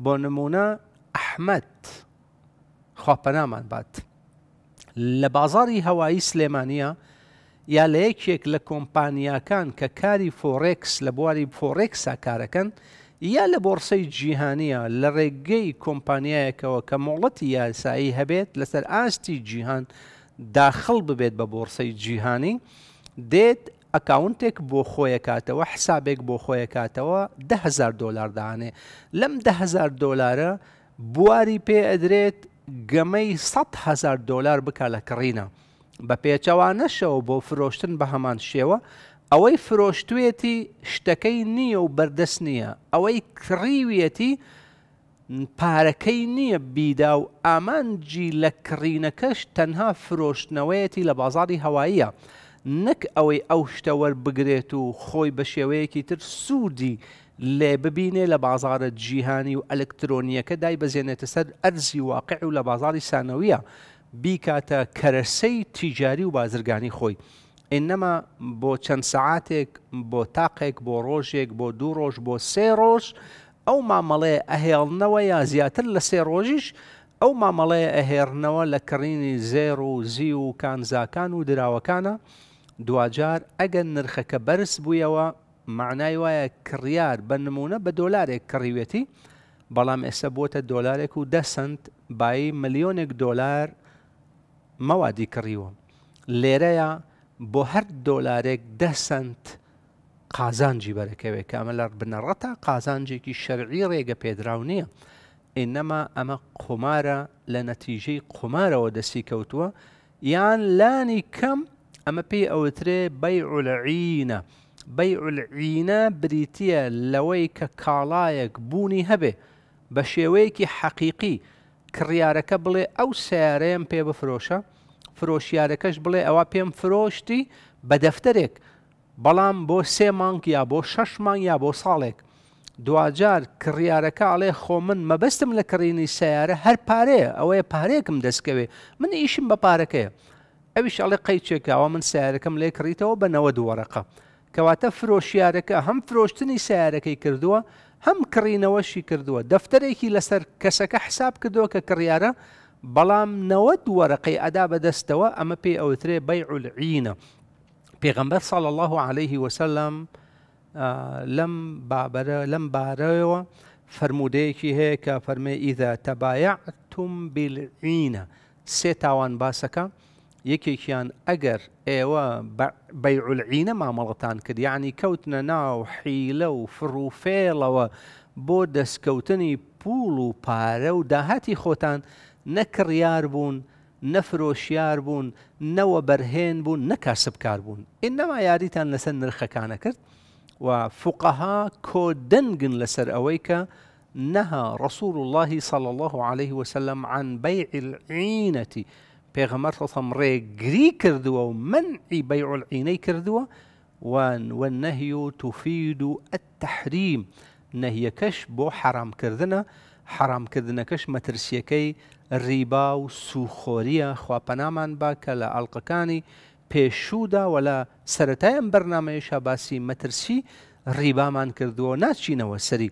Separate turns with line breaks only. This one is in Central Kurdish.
بۆ نمونە ئەحمەد خواپەنامان بات لە بازاری هەوایی سلێمانە یا لە یەکێک لە کۆمپانیاکان کە کاری فۆڕێکس لە بواری فۆڕێکسا کارەکەن یا لە بۆرسەی جیهانیە لە ڕێگەی کۆمپانیایەکەوە کە مۆڵەتی یاسایی هەبێت لەسەر ئاستی جیهان داخل ببێت بە بۆرسەی جیهانی دێت ئەکاونتێک بۆ خۆیکاتەوە حسابێک بۆ خۆیکاتەوە دههزار دلار داانێ لەم دههزار دلارە بواری پێ ئەدرێت گەمەی 100هزار دلار بکە لە کڕینە بە پێچەوانەشەوە بۆ فرۆشتن بە هەمان شێوە ئەوەی فرۆشتوێتی شتەکەی نییە و بەردەست نییە ئەوەی کڕیویەتی پارەکەی نییە بیدا و ئامانجی لە کڕینەکەش تەنها فرۆشتنەوەیەتی لە بازاری هەواییە. نەک ئەوەی ئەو شتەوەەر بگرێت و خۆی بە شێوەیەکی تر سوودی لێ ببینێ لە بازارە جیهانی و ئەلکترۆنیەکە دای بەزێنێتە سەر ئەرزی واقع و لە بازاری سانەوەیە بیکاتە کەرەسەی تیجاری و بازرگانی خۆی. ئێنەما بۆ چەند سعاتێک بۆ تاقێک بۆ ڕۆژێک بۆ دوو ڕۆژ بۆ سێ ڕۆژ ئەو مامەڵێ ئەهێڵنەوە یا زیاتر لە سێ ڕۆژیش ئەو مامەڵەیە ئەهێرنەوە لە کڕینی زێر و زی و کانزاکان و دراوەکانە دوجار ئەگەن نرخەکە بەرز بوویەوە معنای وایە کڕیار بە نمونە بە دۆلارێک کڕیوێتی بەڵام ئێستا بۆتە دۆلارێک و دەسند بای ملیۆنێک دۆلار مەوادی کڕیوە لێرەیە بۆ هەر دۆلارێک دەسند قازانجی بەرەکەوێت کامە لەر بنەڕەتە قازانجێکی شەرعی ڕێگە پێدراو نییە ئێنەما ئەمە قمارە لە نەتیژەی قمارەوە دەستی کەوتووە یان لانی کەم ئەمە پێی ئەوترێ بەی عولعینە بەی عولعینە بریتە لەوەی کە کاڵایەک بوونی هەبێ بە شێوەیەکی حەقیقی کڕیارەکە بڵێ ئەو سیارەیەم پێ بفرۆشە فرۆشیارەکەش بڵێ ئەوە پێم فرۆشتی بە دەفتەرێک بەڵام بۆ سێ مانگ یا بۆ شەش مانگ یا بۆ ساڵێک دوجار کڕیارەکە ئاڵێ خۆ من مەبەستم لە کڕینی سیارە هەر پارەیە ئەوەیە پارەیەکم دەستکەوێ من ئیشم بە پارەکەیە ئەویش ئەڵێ قەیچێکاوە من سیارەکەم لێ کڕیتەوە بە نەوە دووەرەقە کەواتە فرۆشیارەکە هەم هم سیارەکەی کردووە هەم کڕینەوەشی کردووە دەفتەرێکی لسر کەسەکە حساب کردووە کە کڕیارە بەڵام نەوە دووەرەقەی ئەدا بەدەستەوە ئەمە پێی ئەوترێ بەی عولعینە پێغەمبەر ساڵ الله عليه وسلم لم بابەرە لەم بارەوە فرموودەیەکی هەیە کە فەرمێ ئیدە تەبایعتم بالعینە ستاوان تاوان باسەکە یەکێکیان ئەگەر ئێوە بەیعولعینە مامەڵەتان کرد یعنی کەوتنە ناو حیلە و فڕوفێڵەوە بۆ دەستکەوتنی پول و پارە و داهاتی خۆتان نەکڕیار بوون نەفرۆشیار بوون نەوە بەرهێن بوون نەکاسبکار بوون ئێنەما یاریتان لەسەر نرخەکانە کرد و فقەها کۆدەنگن لسر ئەوەی کە رسول الله صلى الله عليه وسلم عن بيع العينة پیغمبر صلی الله علیه و آله گری کرد و منع بیع کردووە کرد و و نهی توفید حرام ئەتەحریم حرام بۆ کش مترسی مەترسیەکەی ریبا و سوخۆریە پنامان با کە لە ئەڵلقەکانی پێشودا و لە سەتای ئەم بەرنمەیەشە باسی مەترسی نه کردووە و سری